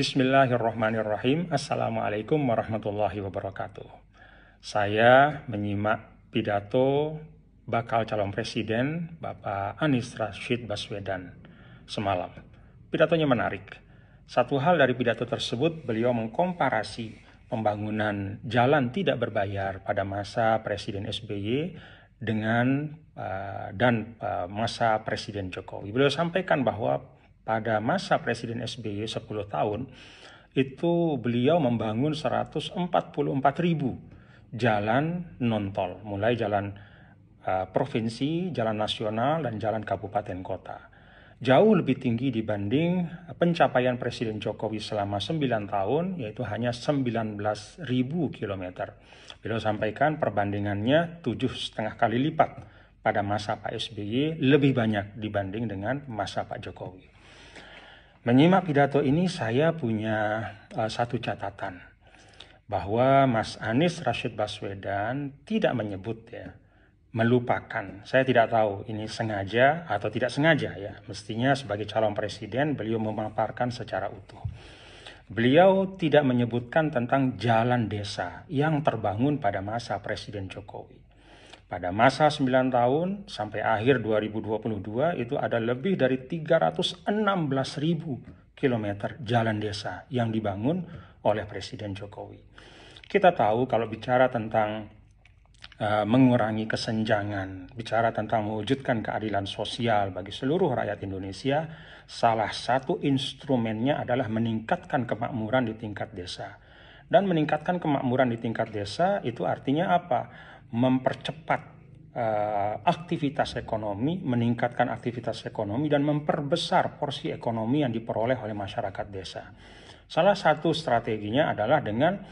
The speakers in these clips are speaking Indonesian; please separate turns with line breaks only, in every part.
Bismillahirrahmanirrahim. Assalamualaikum warahmatullahi wabarakatuh. Saya menyimak pidato bakal calon presiden Bapak Anies Rashid Baswedan semalam. Pidatonya menarik. Satu hal dari pidato tersebut, beliau mengkomparasi pembangunan jalan tidak berbayar pada masa Presiden SBY dengan uh, dan uh, masa Presiden Jokowi. Beliau sampaikan bahwa pada masa Presiden SBY 10 tahun, itu beliau membangun 144 ribu jalan non-tol, mulai jalan uh, provinsi, jalan nasional, dan jalan kabupaten kota. Jauh lebih tinggi dibanding pencapaian Presiden Jokowi selama 9 tahun, yaitu hanya 19 ribu kilometer. Beliau sampaikan perbandingannya tujuh setengah kali lipat pada masa Pak SBY lebih banyak dibanding dengan masa Pak Jokowi. Menyimak pidato ini saya punya uh, satu catatan bahwa Mas Anies Rashid Baswedan tidak menyebut ya melupakan. Saya tidak tahu ini sengaja atau tidak sengaja ya. Mestinya sebagai calon presiden beliau memaparkan secara utuh. Beliau tidak menyebutkan tentang jalan desa yang terbangun pada masa Presiden Jokowi. Pada masa 9 tahun sampai akhir 2022 itu ada lebih dari 316 ribu kilometer jalan desa yang dibangun oleh Presiden Jokowi. Kita tahu kalau bicara tentang uh, mengurangi kesenjangan, bicara tentang mewujudkan keadilan sosial bagi seluruh rakyat Indonesia, salah satu instrumennya adalah meningkatkan kemakmuran di tingkat desa dan meningkatkan kemakmuran di tingkat desa itu artinya apa? Mempercepat uh, aktivitas ekonomi, meningkatkan aktivitas ekonomi dan memperbesar porsi ekonomi yang diperoleh oleh masyarakat desa. Salah satu strateginya adalah dengan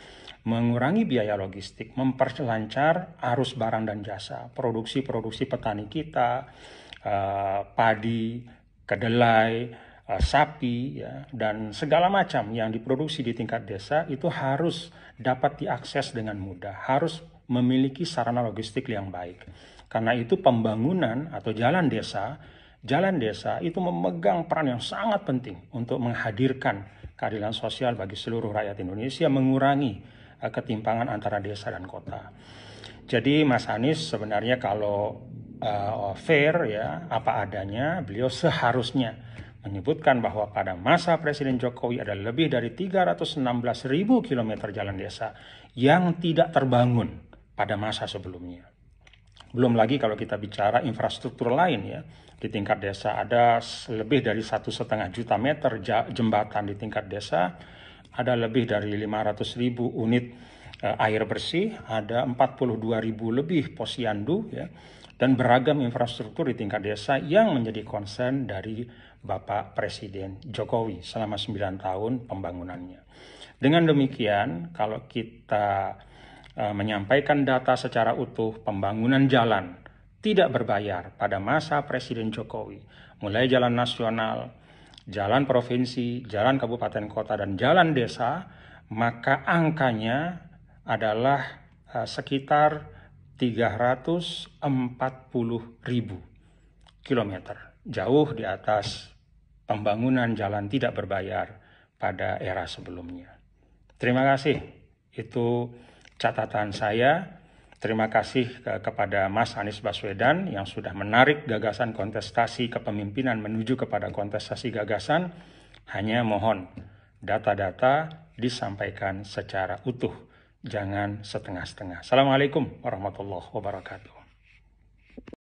mengurangi biaya logistik, memperlancar arus barang dan jasa, produksi-produksi petani kita, uh, padi, kedelai, Eh, sapi ya, dan segala macam yang diproduksi di tingkat desa itu harus dapat diakses dengan mudah, harus memiliki sarana logistik yang baik. Karena itu pembangunan atau jalan desa, jalan desa itu memegang peran yang sangat penting untuk menghadirkan keadilan sosial bagi seluruh rakyat Indonesia, mengurangi eh, ketimpangan antara desa dan kota. Jadi Mas Anies sebenarnya kalau uh, fair ya apa adanya, beliau seharusnya menyebutkan bahwa pada masa Presiden Jokowi ada lebih dari 316 ribu kilometer jalan desa yang tidak terbangun pada masa sebelumnya. Belum lagi kalau kita bicara infrastruktur lain ya, di tingkat desa ada lebih dari satu setengah juta meter jembatan di tingkat desa, ada lebih dari 500 ribu unit Eh, air bersih, ada 42 ribu lebih posyandu ya, dan beragam infrastruktur di tingkat desa yang menjadi konsen dari Bapak Presiden Jokowi selama 9 tahun pembangunannya. Dengan demikian, kalau kita uh, menyampaikan data secara utuh, pembangunan jalan tidak berbayar pada masa Presiden Jokowi, mulai jalan nasional, jalan provinsi, jalan kabupaten kota, dan jalan desa, maka angkanya adalah eh, sekitar 340 ribu kilometer, jauh di atas pembangunan jalan tidak berbayar pada era sebelumnya. Terima kasih, itu catatan saya. Terima kasih ke kepada Mas Anies Baswedan yang sudah menarik gagasan kontestasi kepemimpinan menuju kepada kontestasi gagasan. Hanya mohon data-data disampaikan secara utuh Jangan setengah-setengah. Assalamualaikum warahmatullahi wabarakatuh.